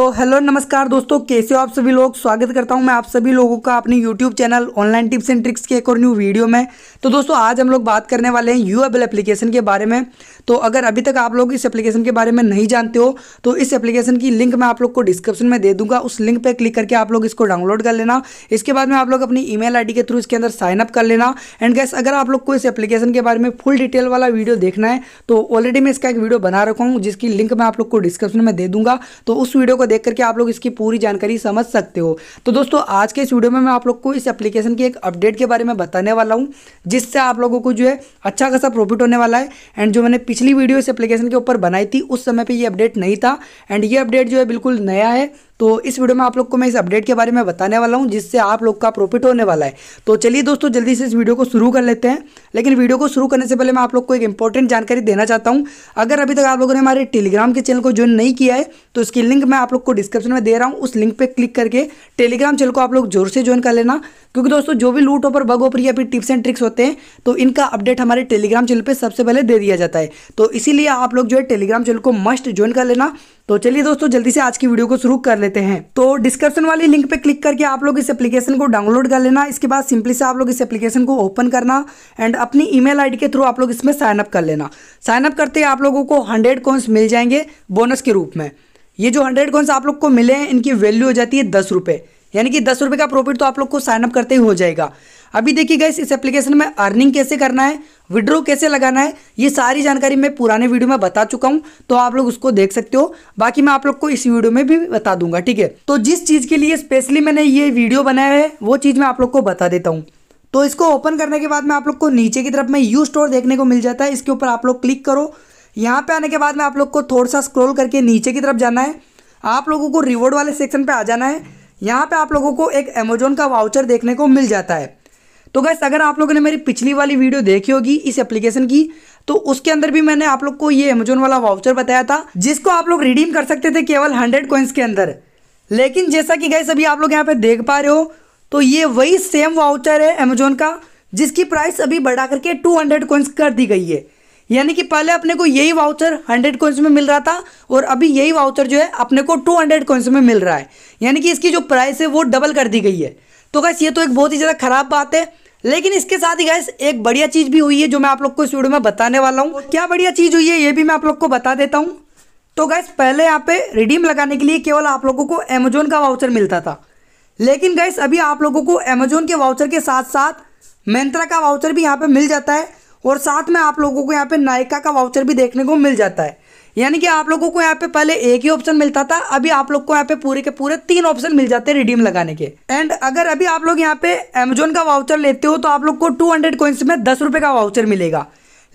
तो हेलो नमस्कार दोस्तों कैसे हो आप सभी लोग स्वागत करता हूं मैं आप सभी लोगों का अपने YouTube channel online tips and tricks के एक और न्यू वीडियो में तो दोस्तों आज हम लोग बात करने वाले हैं यू एबल एप्लीकेशन के बारे में तो अगर अभी तक आप लोग इस एप्लीकेशन के बारे में नहीं जानते हो तो इस एप्लीकेशन की लिंक मैं आप लोग को डिस्क्रिप्शन में दे दूंगा उस लिंक पर क्लिक करके आप लोग इसको डाउनलोड कर लेना इसके बाद में आप लोग अपनी ई मेल के थ्रू इसके अंदर साइनअप कर लेना एंड गैस अगर आप लोग को इस एप्लीकेशन के बारे में फुल डिटेल वाला वीडियो देखना है तो ऑलरेडी मैं इसका एक वीडियो बना रखा हूँ जिसकी लिंक मैं आप लोग को डिस्क्रिप्शन में दे दूंगा तो उस वीडियो को देख करके आप लोग इसकी पूरी जानकारी समझ सकते हो तो दोस्तों आज के इस वीडियो में मैं आप लोग को इस एप्लीकेशन की एक अपडेट के बारे में बताने वाला हूँ जिससे आप लोगों को जो है अच्छा खासा प्रॉफिट होने वाला है एंड जो मैंने पिछली वीडियो इस एप्लीकेशन के ऊपर बनाई थी उस समय पर यह अपडेट नहीं था एंड ये अपडेट जो है बिल्कुल नया है तो इस वीडियो में आप लोग को मैं इस अपडेट के बारे में बताने वाला हूँ जिससे आप लोग का प्रॉफिट होने वाला है तो चलिए दोस्तों जल्दी से इस वीडियो को शुरू कर लेते हैं लेकिन वीडियो को शुरू करने से पहले मैं आप लोग को एक इंपॉर्टेंट जानकारी देना चाहता हूँ अगर अभी तक आप लोगों ने हमारे टेलीग्राम के चैनल को ज्वाइन नहीं किया है तो इसकी लिंक मैं आप लोग को डिस्क्रिप्शन में दे रहा हूँ उस लिंक पर क्लिक करके टेलीग्राम चैनल को आप लोग जोर से ज्वाइन कर लेना क्योंकि दोस्तों जो भी लूट ओपर बग ओपर या फिर टिप्स एंड ट्रिक्स होते हैं तो इनका अपडेट हमारे टेलीग्राम चैनल पर सबसे पहले दे दिया जाता है तो इसीलिए आप लोग जो है टेलीग्राम चैनल को मस्ट ज्वाइन कर लेना तो चलिए दोस्तों जल्दी से आज की वीडियो को शुरू कर लेते हैं तो डिस्क्रिप्शन वाली लिंक पे क्लिक करके आप लोग इस एप्लीकेशन को डाउनलोड कर लेना इसके बाद सिंपली से आप लोग इस एप्लीकेशन को ओपन करना एंड अपनी ईमेल आईडी के थ्रू आप लोग इसमें साइनअप कर लेना साइनअप करते आप लोगों को हंड्रेड कॉइन्स मिल जाएंगे बोनस के रूप में ये जो हंड्रेड कॉइन्स आप लोग को मिले हैं इनकी वैल्यू हो जाती है दस रुपये यानी कि दस रुपये का प्रॉफिट तो आप लोग को साइनअप करते ही हो जाएगा अभी देखिए गैस इस एप्लीकेशन में अर्निंग कैसे करना है विड्रो कैसे लगाना है ये सारी जानकारी मैं पुराने वीडियो में बता चुका हूँ तो आप लोग उसको देख सकते हो बाकी मैं आप लोग को इस वीडियो में भी बता दूंगा ठीक है तो जिस चीज़ के लिए स्पेशली मैंने ये वीडियो बनाया है वो चीज़ मैं आप लोग को बता देता हूँ तो इसको ओपन करने के बाद में आप लोग को नीचे की तरफ में यू स्टोर देखने को मिल जाता है इसके ऊपर आप लोग क्लिक करो यहाँ पे आने के बाद में आप लोग को थोड़ा सा स्क्रॉल करके नीचे की तरफ जाना है आप लोगों को रिवॉर्ड वाले सेक्शन पे आ जाना है यहाँ पे आप लोगों को एक अमेजोन का वाउचर देखने को मिल जाता है तो गैस अगर आप लोगों ने मेरी पिछली वाली वीडियो देखी होगी इस एप्लीकेशन की तो उसके अंदर भी मैंने आप लोग को ये अमेजोन वाला वाउचर बताया था जिसको आप लोग रिडीम कर सकते थे केवल हंड्रेड कॉइन्स के अंदर लेकिन जैसा कि गैस अभी आप लोग यहाँ पे देख पा रहे हो तो ये वही सेम वाउचर है अमेजोन का जिसकी प्राइस अभी बढ़ा करके टू हंड्रेड कॉइन्स कर दी गई है यानी कि पहले अपने को यही वाउचर 100 कॉइन्स में मिल रहा था और अभी यही वाउचर जो है अपने को 200 कॉइन्स में मिल रहा है यानी कि इसकी जो प्राइस है वो डबल कर दी गई है तो गैस ये तो एक बहुत ही ज़्यादा खराब बात है लेकिन इसके साथ ही गैस एक बढ़िया चीज़ भी हुई है जो मैं आप लोग को इस वीडियो में बताने वाला हूँ क्या बढ़िया चीज़ हुई है ये भी मैं आप लोग को बता देता हूँ तो गैस पहले यहाँ पे रिडीम लगाने के लिए केवल आप लोगों को अमेजोन का वाउचर मिलता था लेकिन गैस अभी आप लोगों को अमेजोन के वाउचर के साथ साथ मंत्रा का वाउचर भी यहाँ पर मिल जाता है और साथ में आप लोगों को यहाँ पर नायका का वाउचर भी देखने को मिल जाता है यानी कि आप लोगों को यहाँ पे पहले एक ही ऑप्शन मिलता था अभी आप लोग को यहाँ पे पूरे के पूरे तीन ऑप्शन मिल जाते हैं रिडीम लगाने के एंड अगर अभी आप लोग यहाँ पे अमेजोन का वाउचर लेते हो तो आप लोग को टू हंड्रेड कॉइन्स में दस रुपये का वाउचर मिलेगा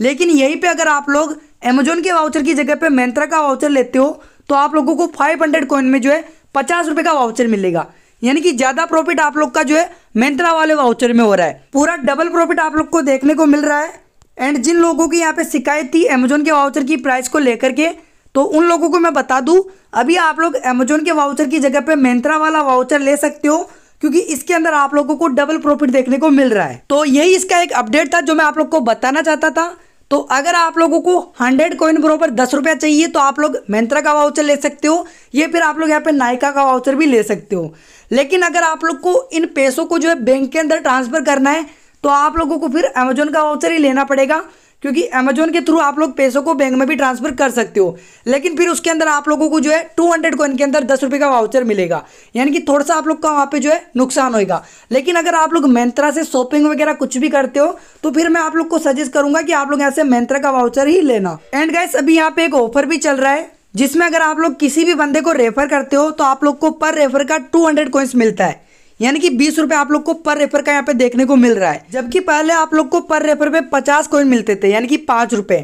लेकिन यहीं पे अगर आप लोग अमेजोन के वाउचर की जगह पे मैंत्रा का वाउचर लेते हो तो आप लोगों को फाइव हंड्रेड कॉइन में जो है पचास का वाउचर मिलेगा यानी कि ज़्यादा प्रॉफिट आप लोग का जो है मैंत्रा वाले वाउचर में हो रहा है पूरा डबल प्रॉफिट आप लोग को देखने को मिल रहा है एंड जिन लोगों की यहाँ पे शिकायत थी अमेजोन के वाउचर की प्राइस को लेकर के तो उन लोगों को मैं बता दूँ अभी आप लोग अमेजोन के वाउचर की जगह पे मिंत्रा वाला वाउचर ले सकते हो क्योंकि इसके अंदर आप लोगों को डबल प्रॉफिट देखने को मिल रहा है तो यही इसका एक अपडेट था जो मैं आप लोग को बताना चाहता था तो अगर आप लोगों को हंड्रेड कॉइन बरोबर दस रुपया चाहिए तो आप लोग मंत्रा का वाउचर ले सकते हो ये फिर आप लोग यहाँ पे नायका का वाउचर भी ले सकते हो लेकिन अगर आप लोग को इन पैसों को जो है बैंक के अंदर ट्रांसफ़र करना है तो आप लोगों को फिर अमेजोन का वाउचर ही लेना पड़ेगा क्योंकि अमेजोन के थ्रू आप लोग पैसों को बैंक में भी ट्रांसफर कर सकते हो लेकिन फिर उसके अंदर आप लोगों को जो है टू हंड्रेड कॉइन के अंदर दस रुपये का वाउचर मिलेगा यानी कि थोड़ा सा आप लोग का वहाँ पे जो है नुकसान होएगा लेकिन अगर आप लोग मैंत्रा से शॉपिंग वगैरह कुछ भी करते हो तो फिर मैं आप लोग को सजेस्ट करूंगा कि आप लोग यहाँ से मंत्रा का वाउचर ही लेना एंड गाइस अभी यहाँ पे एक ऑफर भी चल रहा है जिसमें अगर आप लोग किसी भी बंदे को रेफर करते हो तो आप लोग को पर रेफर का टू हंड्रेड मिलता है यानी कि बीस रुपए आप लोग को पर रेफर का यहाँ पे देखने को मिल रहा है जबकि पहले आप लोग को पर रेफर पे पचास कोइन मिलते थे यानी कि पांच रुपए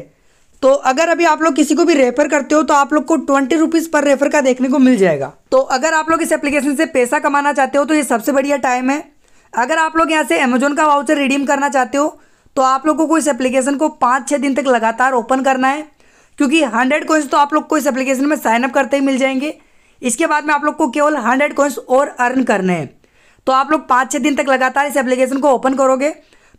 तो अगर अभी आप लोग किसी को भी रेफर करते हो तो आप लोग को ट्वेंटी रुपीज़ पर रेफर का देखने को मिल जाएगा तो अगर आप लोग इस एप्लीकेशन से पैसा कमाना चाहते हो तो ये सबसे बढ़िया टाइम है अगर आप लोग यहाँ से अमेजोन का वाउचर रिडीम करना चाहते हो तो आप लोगों को इस एप्लीकेशन को पांच छह दिन तक लगातार ओपन करना है क्योंकि हंड्रेड कोइंस तो आप लोग को इस एप्लीकेशन में साइनअप करते ही मिल जाएंगे इसके बाद में आप लोग को केवल हंड्रेड कोइंस और अर्न करने हैं तो आप लोग पाँच छः दिन तक लगातार इस एप्लीकेशन को ओपन करोगे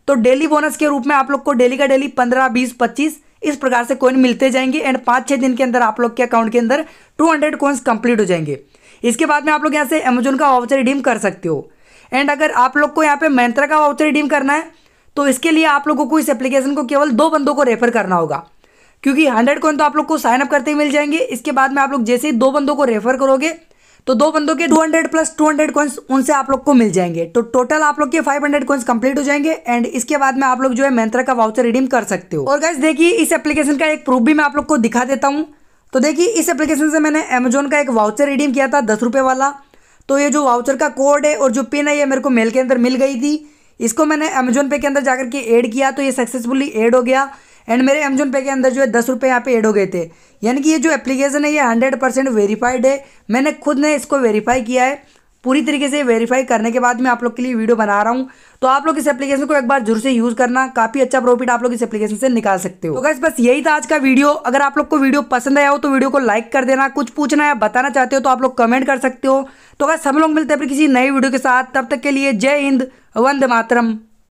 तो डेली बोनस के रूप में आप लोग को डेली का डेली पंद्रह बीस पच्चीस इस प्रकार से कॉइन मिलते जाएंगे एंड पाँच छः दिन के अंदर आप लोग के अकाउंट के अंदर टू हंड्रेड कॉइन्स कंप्लीट हो जाएंगे इसके बाद में आप लोग यहाँ से अमेजोन का वाउचर रिडीम कर सकते हो एंड अगर आप लोग को यहाँ पे मैंत्रा का वाउचर रिडीम करना है तो इसके लिए आप लोगों को इस एप्लीकेशन को केवल दो बंदों को रेफर करना होगा क्योंकि हंड्रेड कॉइन तो आप लोग को साइनअप करते ही मिल जाएंगे इसके बाद में आप लोग जैसे ही दो बंदों को रेफर करोगे तो दो बंदों के 200 प्लस 200 हंड्रेड उनसे आप लोग को मिल जाएंगे तो टोटल आप लोग के 500 हंड्रेड कंप्लीट हो जाएंगे एंड इसके बाद में आप लोग जो है मंत्रा का वाउचर रिडीम कर सकते हो और गैस देखिए इस एप्लीकेशन का एक प्रूफ भी मैं आप लोग को दिखा देता हूँ तो देखिए इस एप्लीकेशन से मैंने अमेजोन का एक वाउचर रिडीम किया था दस रुपये वाला तो ये जो वाउचर का कोड है और जो पिन है ये मेरे को मेल के अंदर मिल गई थी इसको मैंने अमेजोन पे के अंदर जाकर के ऐड किया तो ये सक्सेसफुली ऐड हो गया एंड मेरे अमेजोन पे के अंदर जो है दस रुपये यहाँ पे ऐड हो गए थे यानी कि ये जो एप्लीकेशन है ये हंड्रेड परसेंट वेरीफाइड है मैंने खुद ने इसको वेरीफाई किया है पूरी तरीके से वेरीफाई करने के बाद मैं आप लोग के लिए वीडियो बना रहा हूँ तो आप लोग इस एप्लीकेशन को एक बार जरूर से यूज़ करना काफ़ी अच्छा प्रॉफिट आप लोग इस एप्लीकेशन से निकाल सकते हो तो गैस बस यही था आज का वीडियो अगर आप लोग को वीडियो पसंद आया हो तो वीडियो को लाइक कर देना कुछ पूछना या बताना चाहते हो तो आप लोग कमेंट कर सकते हो तो अगर सब लोग मिलते हैं फिर किसी नई वीडियो के साथ तब तक के लिए जय हिंद वंद मातरम